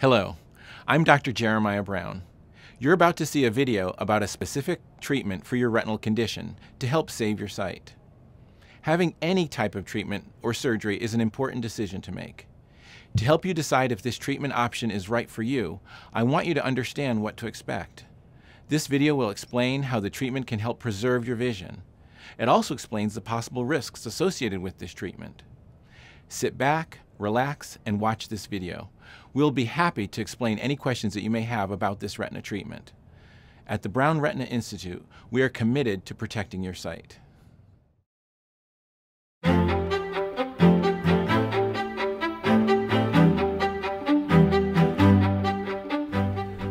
Hello, I'm Dr. Jeremiah Brown. You're about to see a video about a specific treatment for your retinal condition to help save your sight. Having any type of treatment or surgery is an important decision to make. To help you decide if this treatment option is right for you, I want you to understand what to expect. This video will explain how the treatment can help preserve your vision. It also explains the possible risks associated with this treatment. Sit back, relax, and watch this video. We'll be happy to explain any questions that you may have about this retina treatment. At the Brown Retina Institute, we are committed to protecting your sight.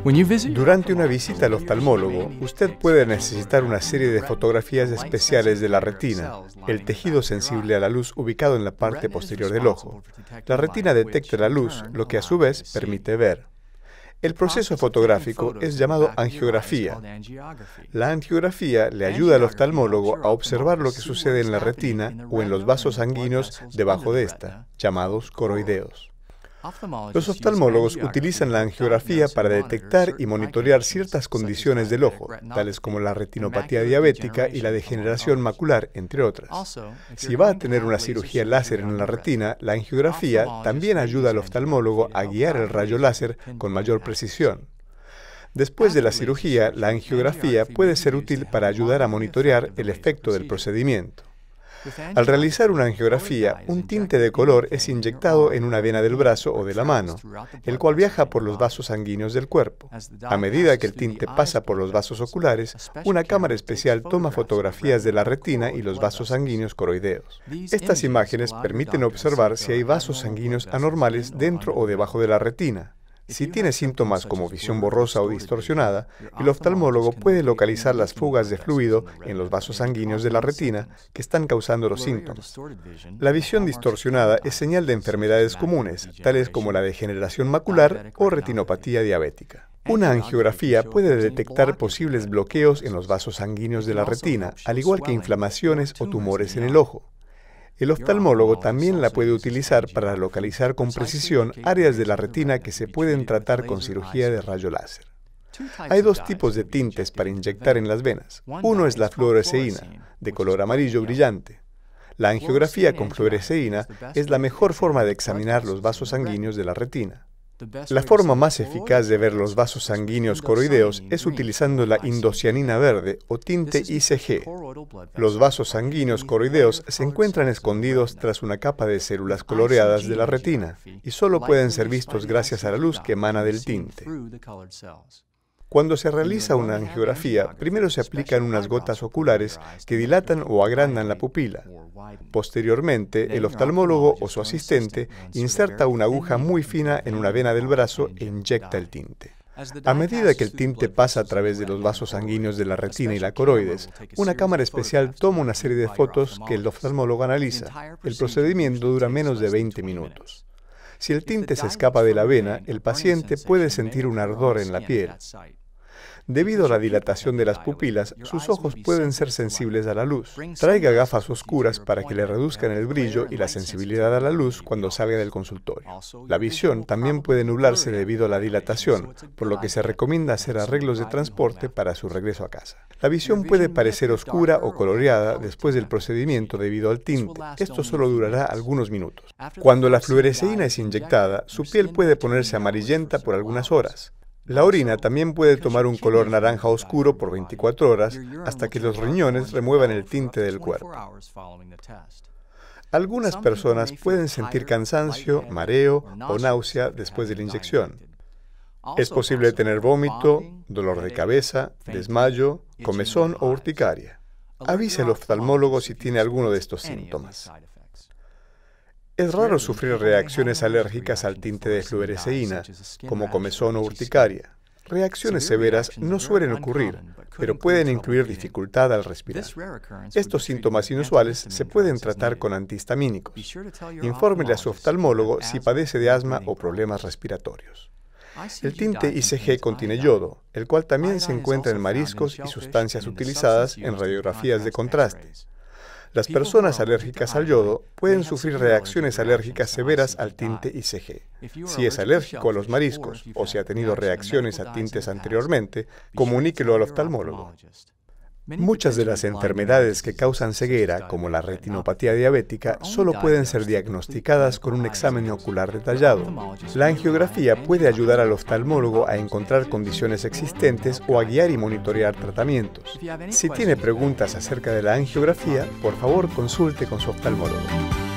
Durante una visita al oftalmólogo, usted puede necesitar una serie de fotografías especiales de la retina, el tejido sensible a la luz ubicado en la parte posterior del ojo. La retina detecta la luz, lo que a su vez permite ver. El proceso fotográfico es llamado angiografía. La angiografía le ayuda al oftalmólogo a observar lo que sucede en la retina o en los vasos sanguíneos debajo de esta, llamados coroideos. Los oftalmólogos utilizan la angiografía para detectar y monitorear ciertas condiciones del ojo, tales como la retinopatía diabética y la degeneración macular, entre otras. Si va a tener una cirugía láser en la retina, la angiografía también ayuda al oftalmólogo a guiar el rayo láser con mayor precisión. Después de la cirugía, la angiografía puede ser útil para ayudar a monitorear el efecto del procedimiento. Al realizar una angiografía, un tinte de color es inyectado en una vena del brazo o de la mano, el cual viaja por los vasos sanguíneos del cuerpo. A medida que el tinte pasa por los vasos oculares, una cámara especial toma fotografías de la retina y los vasos sanguíneos coroideos. Estas imágenes permiten observar si hay vasos sanguíneos anormales dentro o debajo de la retina. Si tiene síntomas como visión borrosa o distorsionada, el oftalmólogo puede localizar las fugas de fluido en los vasos sanguíneos de la retina que están causando los síntomas. La visión distorsionada es señal de enfermedades comunes, tales como la degeneración macular o retinopatía diabética. Una angiografía puede detectar posibles bloqueos en los vasos sanguíneos de la retina, al igual que inflamaciones o tumores en el ojo. El oftalmólogo también la puede utilizar para localizar con precisión áreas de la retina que se pueden tratar con cirugía de rayo láser. Hay dos tipos de tintes para inyectar en las venas. Uno es la fluoresceína, de color amarillo brillante. La angiografía con fluoresceína es la mejor forma de examinar los vasos sanguíneos de la retina. La forma más eficaz de ver los vasos sanguíneos coroideos es utilizando la indocianina verde o tinte ICG. Los vasos sanguíneos coroideos se encuentran escondidos tras una capa de células coloreadas de la retina y solo pueden ser vistos gracias a la luz que emana del tinte. Cuando se realiza una angiografía, primero se aplican unas gotas oculares este que dilatan o agrandan la pupila. Posteriormente, el oftalmólogo o su asistente inserta una aguja muy fina en una vena del brazo e inyecta el tinte. A medida que el tinte pasa a través de los vasos sanguíneos de la retina y la coroides, una cámara especial toma una serie de fotos que el oftalmólogo analiza. El procedimiento dura menos de 20 minutos. Si el tinte se escapa de la vena, el paciente puede sentir un ardor en la piel. Debido a la dilatación de las pupilas, sus ojos pueden ser sensibles a la luz. Traiga gafas oscuras para que le reduzcan el brillo y la sensibilidad a la luz cuando salga del consultorio. La visión también puede nublarse debido a la dilatación, por lo que se recomienda hacer arreglos de transporte para su regreso a casa. La visión puede parecer oscura o coloreada después del procedimiento debido al tinte. Esto solo durará algunos minutos. Cuando la fluoresceína es inyectada, su piel puede ponerse amarillenta por algunas horas. La orina también puede tomar un color naranja oscuro por 24 horas hasta que los riñones remuevan el tinte del cuerpo. Algunas personas pueden sentir cansancio, mareo o náusea después de la inyección. Es posible tener vómito, dolor de cabeza, desmayo, comezón o urticaria. Avise al oftalmólogo si tiene alguno de estos síntomas. Es raro sufrir reacciones alérgicas al tinte de fluoresceína, como comezón o urticaria. Reacciones severas no suelen ocurrir, pero pueden incluir dificultad al respirar. Estos síntomas inusuales se pueden tratar con antihistamínicos. Infórmele a su oftalmólogo si padece de asma o problemas respiratorios. El tinte ICG contiene yodo, el cual también se encuentra en mariscos y sustancias utilizadas en radiografías de contraste. Las personas alérgicas al yodo pueden sufrir reacciones alérgicas severas al tinte ICG. Si es alérgico a los mariscos o si ha tenido reacciones a tintes anteriormente, comuníquelo al oftalmólogo. Muchas de las enfermedades que causan ceguera, como la retinopatía diabética, solo pueden ser diagnosticadas con un examen ocular detallado. La angiografía puede ayudar al oftalmólogo a encontrar condiciones existentes o a guiar y monitorear tratamientos. Si tiene preguntas acerca de la angiografía, por favor consulte con su oftalmólogo.